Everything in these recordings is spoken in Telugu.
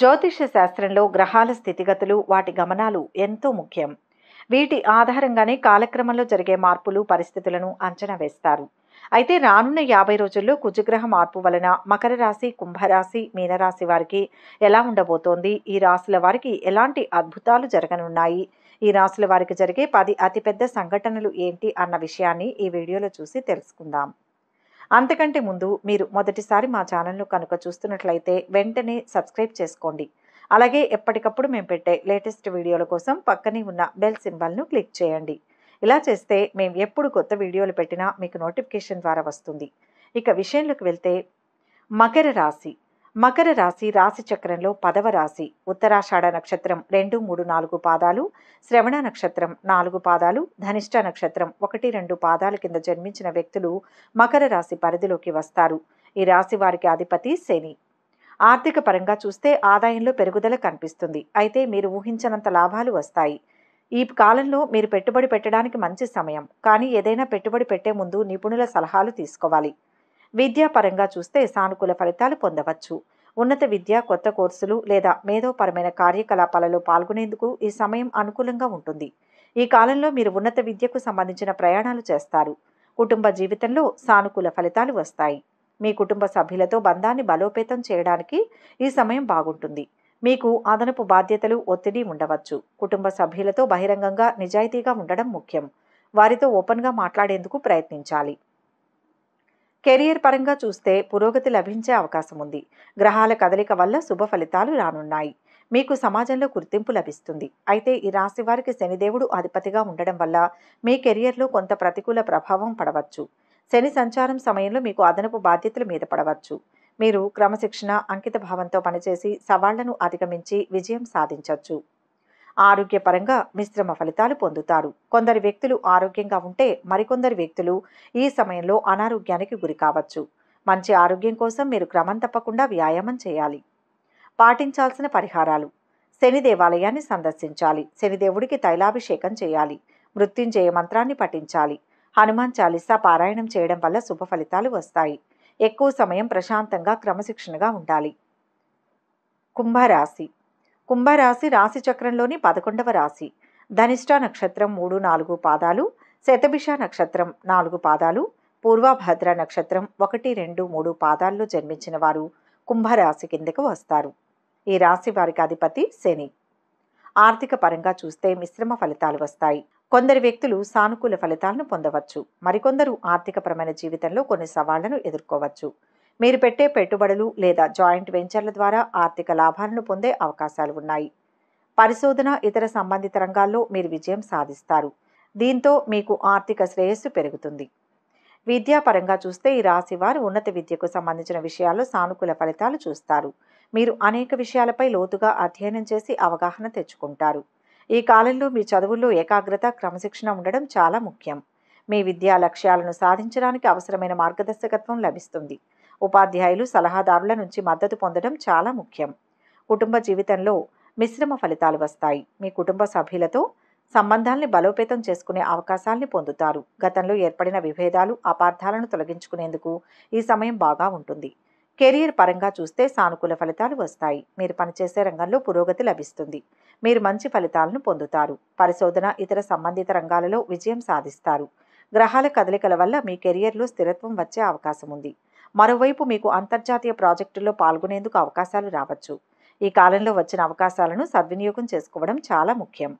జ్యోతిష శాస్త్రంలో గ్రహాల స్థితిగతులు వాటి గమనాలు ఎంతో ముఖ్యం వీటి ఆధారంగానే కాలక్రమంలో జరిగే మార్పులు పరిస్థితులను అంచనా వేస్తారు అయితే రానున్న యాభై రోజుల్లో కుజగ్రహ మార్పు వలన మకర రాశి కుంభరాశి మీనరాశి వారికి ఎలా ఉండబోతోంది ఈ రాశుల వారికి ఎలాంటి అద్భుతాలు జరగనున్నాయి ఈ రాశుల వారికి జరిగే పది అతిపెద్ద సంఘటనలు ఏంటి అన్న విషయాన్ని ఈ వీడియోలో చూసి తెలుసుకుందాం అంతకంటే ముందు మీరు మొదటిసారి మా ఛానల్ను కనుక చూస్తున్నట్లయితే వెంటనే సబ్స్క్రైబ్ చేసుకోండి అలాగే ఎప్పటికప్పుడు మేము పెట్టే లేటెస్ట్ వీడియోల కోసం పక్కనే ఉన్న బెల్ సింబల్ను క్లిక్ చేయండి ఇలా చేస్తే మేము ఎప్పుడు కొత్త వీడియోలు పెట్టినా మీకు నోటిఫికేషన్ ద్వారా వస్తుంది ఇక విషయంలోకి వెళ్తే మకర రాశి మకర రాశి రాశి చక్రంలో పదవ రాశి ఉత్తరాషాఢ నక్షత్రం రెండు మూడు నాలుగు పాదాలు శ్రవణ నక్షత్రం నాలుగు పాదాలు ధనిష్ట నక్షత్రం ఒకటి రెండు పాదాల కింద జన్మించిన వ్యక్తులు మకర రాశి పరిధిలోకి వస్తారు ఈ రాశి వారికి అధిపతి శని ఆర్థిక పరంగా చూస్తే ఆదాయంలో పెరుగుదల కనిపిస్తుంది అయితే మీరు ఊహించినంత లాభాలు వస్తాయి ఈ కాలంలో మీరు పెట్టుబడి పెట్టడానికి మంచి సమయం కానీ ఏదైనా పెట్టుబడి పెట్టే ముందు నిపుణుల సలహాలు తీసుకోవాలి విద్యాపరంగా చూస్తే సానుకూల ఫలితాలు పొందవచ్చు ఉన్నత విద్య కొత్త కోర్సులు లేదా మేధోపరమైన కార్యకలాపాలలో పాల్గొనేందుకు ఈ సమయం అనుకూలంగా ఉంటుంది ఈ కాలంలో మీరు ఉన్నత విద్యకు సంబంధించిన ప్రయాణాలు చేస్తారు కుటుంబ జీవితంలో సానుకూల ఫలితాలు వస్తాయి మీ కుటుంబ సభ్యులతో బంధాన్ని బలోపేతం చేయడానికి ఈ సమయం బాగుంటుంది మీకు అదనపు బాధ్యతలు ఒత్తిడి ఉండవచ్చు కుటుంబ సభ్యులతో బహిరంగంగా నిజాయితీగా ఉండడం ముఖ్యం వారితో ఓపెన్గా మాట్లాడేందుకు ప్రయత్నించాలి కెరియర్ పరంగా చూస్తే పురోగతి లభించే అవకాశం ఉంది గ్రహాల కదలిక వల్ల శుభ ఫలితాలు రానున్నాయి మీకు సమాజంలో గుర్తింపు లభిస్తుంది అయితే ఈ రాశి వారికి శనిదేవుడు అధిపతిగా ఉండడం వల్ల మీ కెరియర్లో కొంత ప్రతికూల ప్రభావం పడవచ్చు శని సంచారం సమయంలో మీకు అదనపు బాధ్యతలు మీద పడవచ్చు మీరు క్రమశిక్షణ అంకిత భావంతో పనిచేసి సవాళ్లను అధిగమించి విజయం సాధించవచ్చు ఆరోగ్యపరంగా మిశ్రమ ఫలితాలు పొందుతారు కొందరు వ్యక్తులు ఆరోగ్యంగా ఉంటే మరికొందరు వ్యక్తులు ఈ సమయంలో అనారోగ్యానికి గురి కావచ్చు మంచి ఆరోగ్యం కోసం మీరు క్రమం తప్పకుండా వ్యాయామం చేయాలి పాటించాల్సిన పరిహారాలు శని దేవాలయాన్ని సందర్శించాలి శనిదేవుడికి తైలాభిషేకం చేయాలి మృత్యుంజయ మంత్రాన్ని పఠించాలి హనుమాన్ చాలీసా పారాయణం చేయడం వల్ల శుభ ఫలితాలు వస్తాయి ఎక్కువ సమయం ప్రశాంతంగా క్రమశిక్షణగా ఉండాలి కుంభరాశి కుంభరాశి రాశి చక్రంలోని పదకొండవ రాశి ధనిష్ట నక్షత్రం మూడు నాలుగు పాదాలు శతభిష నక్షత్రం నాలుగు పాదాలు పూర్వభద్ర నక్షత్రం ఒకటి రెండు మూడు పాదాల్లో జన్మించిన వారు కుంభరాశి కిందకు వస్తారు ఈ రాశి వారికి అధిపతి శని ఆర్థిక పరంగా చూస్తే మిశ్రమ ఫలితాలు వస్తాయి కొందరు వ్యక్తులు సానుకూల ఫలితాలను పొందవచ్చు మరికొందరు ఆర్థికపరమైన జీవితంలో కొన్ని సవాళ్లను ఎదుర్కోవచ్చు మీరు పెట్టే పెట్టుబడులు లేదా జాయింట్ వెంచర్ల ద్వారా ఆర్థిక లాభాలను పొందే అవకాశాలు ఉన్నాయి పరిశోధన ఇతర సంబంధిత రంగాల్లో మీరు విజయం సాధిస్తారు దీంతో మీకు ఆర్థిక శ్రేయస్సు పెరుగుతుంది విద్యాపరంగా చూస్తే ఈ రాశి వారు ఉన్నత విద్యకు సంబంధించిన విషయాల్లో సానుకూల ఫలితాలు చూస్తారు మీరు అనేక విషయాలపై లోతుగా అధ్యయనం చేసి అవగాహన తెచ్చుకుంటారు ఈ కాలంలో మీ చదువుల్లో ఏకాగ్రత క్రమశిక్షణ ఉండడం చాలా ముఖ్యం మీ విద్యా లక్ష్యాలను సాధించడానికి అవసరమైన మార్గదర్శకత్వం లభిస్తుంది ఉపాధ్యాయులు సలహాదారుల నుంచి మద్దతు పొందడం చాలా ముఖ్యం కుటుంబ జీవితంలో మిశ్రమ ఫలితాలు వస్తాయి మీ కుటుంబ సభ్యులతో సంబంధాల్ని బలోపేతం చేసుకునే అవకాశాల్ని పొందుతారు గతంలో ఏర్పడిన విభేదాలు అపార్థాలను తొలగించుకునేందుకు ఈ సమయం బాగా ఉంటుంది కెరీర్ పరంగా చూస్తే సానుకూల ఫలితాలు వస్తాయి మీరు పనిచేసే రంగంలో పురోగతి లభిస్తుంది మీరు మంచి ఫలితాలను పొందుతారు పరిశోధన ఇతర సంబంధిత రంగాలలో విజయం సాధిస్తారు గ్రహాల కదలికల వల్ల మీ కెరియర్లో స్థిరత్వం వచ్చే అవకాశం ఉంది మరోవైపు మీకు అంతర్జాతీయ ప్రాజెక్టుల్లో పాల్గొనేందుకు అవకాశాలు రావచ్చు ఈ కాలంలో వచ్చిన అవకాశాలను సద్వినియోగం చేసుకోవడం చాలా ముఖ్యం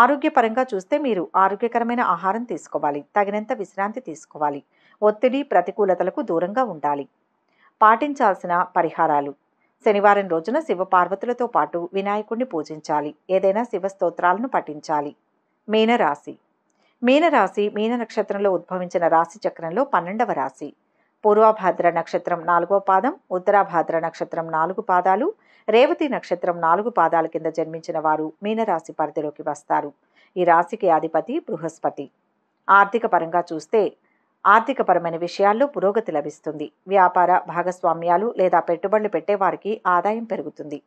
ఆరోగ్యపరంగా చూస్తే మీరు ఆరోగ్యకరమైన ఆహారం తీసుకోవాలి తగినంత విశ్రాంతి తీసుకోవాలి ఒత్తిడి ప్రతికూలతలకు దూరంగా ఉండాలి పాటించాల్సిన పరిహారాలు శనివారం రోజున శివపార్వతులతో పాటు వినాయకుడిని పూజించాలి ఏదైనా శివ స్తోత్రాలను పఠించాలి మీనరాశి మీనరాశి మీన నక్షత్రంలో ఉద్భవించిన రాశి చక్రంలో పన్నెండవ రాశి పూర్వభాద్ర నక్షత్రం నాలుగవ పాదం ఉత్తరాభాద్ర నక్షత్రం నాలుగు పాదాలు రేవతి నక్షత్రం నాలుగు పాదాల కింద జన్మించిన వారు మీనరాశి పరిధిలోకి వస్తారు ఈ రాశికి అధిపతి బృహస్పతి ఆర్థిక పరంగా చూస్తే ఆర్థికపరమైన విషయాల్లో పురోగతి లభిస్తుంది వ్యాపార భాగస్వామ్యాలు లేదా పెట్టుబడులు పెట్టేవారికి ఆదాయం పెరుగుతుంది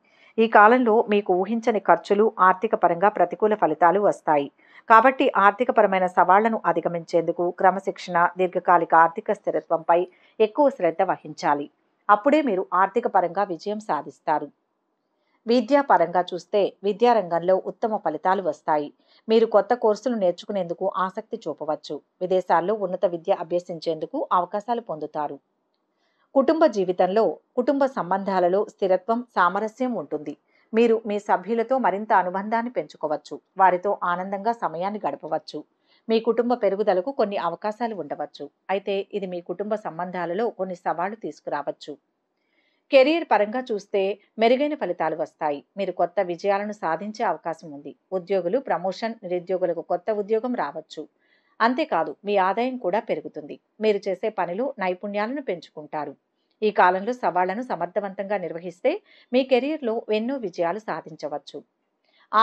ఈ కాలంలో మీకు ఊహించని ఖర్చులు ఆర్థిక పరంగా ప్రతికూల ఫలితాలు వస్తాయి కాబట్టి ఆర్థికపరమైన సవాళ్లను అధిగమించేందుకు క్రమశిక్షణ దీర్ఘకాలిక ఆర్థిక స్థిరత్వంపై ఎక్కువ శ్రద్ధ వహించాలి అప్పుడే మీరు ఆర్థిక పరంగా విజయం సాధిస్తారు విద్యాపరంగా చూస్తే విద్యారంగంలో ఉత్తమ ఫలితాలు వస్తాయి మీరు కొత్త కోర్సులు నేర్చుకునేందుకు ఆసక్తి చూపవచ్చు విదేశాల్లో ఉన్నత విద్య అభ్యసించేందుకు అవకాశాలు పొందుతారు కుటుంబ జీవితంలో కుటుంబ సంబంధాలలో స్థిరత్వం సామరస్యం ఉంటుంది మీరు మీ సభ్యులతో మరింత అనుబంధాన్ని పెంచుకోవచ్చు వారితో ఆనందంగా సమయాన్ని గడపవచ్చు మీ కుటుంబ పెరుగుదలకు కొన్ని అవకాశాలు ఉండవచ్చు అయితే ఇది మీ కుటుంబ సంబంధాలలో కొన్ని సవాళ్లు తీసుకురావచ్చు కెరీర్ పరంగా చూస్తే మెరుగైన ఫలితాలు వస్తాయి మీరు కొత్త విజయాలను సాధించే అవకాశం ఉంది ఉద్యోగులు ప్రమోషన్ నిరుద్యోగులకు కొత్త ఉద్యోగం రావచ్చు అంతేకాదు మీ ఆదాయం కూడా పెరుగుతుంది మీరు చేసే పనిలో నైపుణ్యాలను పెంచుకుంటారు ఈ కాలంలో సవాళ్లను సమర్థవంతంగా నిర్వహిస్తే మీ కెరీర్లో ఎన్నో విజయాలు సాధించవచ్చు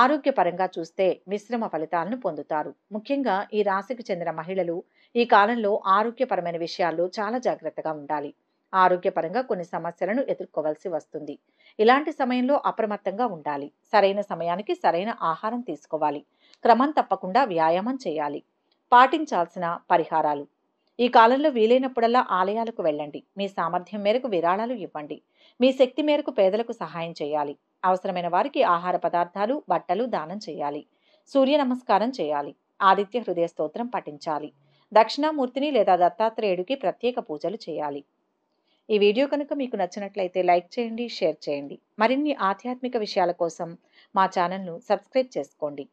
ఆరోగ్యపరంగా చూస్తే మిశ్రమ ఫలితాలను పొందుతారు ముఖ్యంగా ఈ రాశికి చెందిన మహిళలు ఈ కాలంలో ఆరోగ్యపరమైన విషయాల్లో చాలా జాగ్రత్తగా ఉండాలి ఆరోగ్యపరంగా కొన్ని సమస్యలను ఎదుర్కోవాల్సి వస్తుంది ఇలాంటి సమయంలో అప్రమత్తంగా ఉండాలి సరైన సమయానికి సరైన ఆహారం తీసుకోవాలి క్రమం తప్పకుండా వ్యాయామం చేయాలి పాటించాల్సిన పరిహారాలు ఈ కాలంలో వీలైనప్పుడల్లా ఆలయాలకు వెళ్ళండి మీ సామర్థ్యం మేరకు విరాళాలు ఇవ్వండి మీ శక్తి మేరకు పేదలకు సహాయం చేయాలి అవసరమైన వారికి ఆహార పదార్థాలు బట్టలు దానం చేయాలి సూర్య నమస్కారం చేయాలి ఆదిత్య హృదయ స్తోత్రం పఠించాలి దక్షిణామూర్తిని లేదా దత్తాత్రేయుడికి ప్రత్యేక పూజలు చేయాలి ఈ వీడియో కనుక మీకు నచ్చినట్లయితే లైక్ చేయండి షేర్ చేయండి మరిన్ని ఆధ్యాత్మిక విషయాల కోసం మా ఛానల్ను సబ్స్క్రైబ్ చేసుకోండి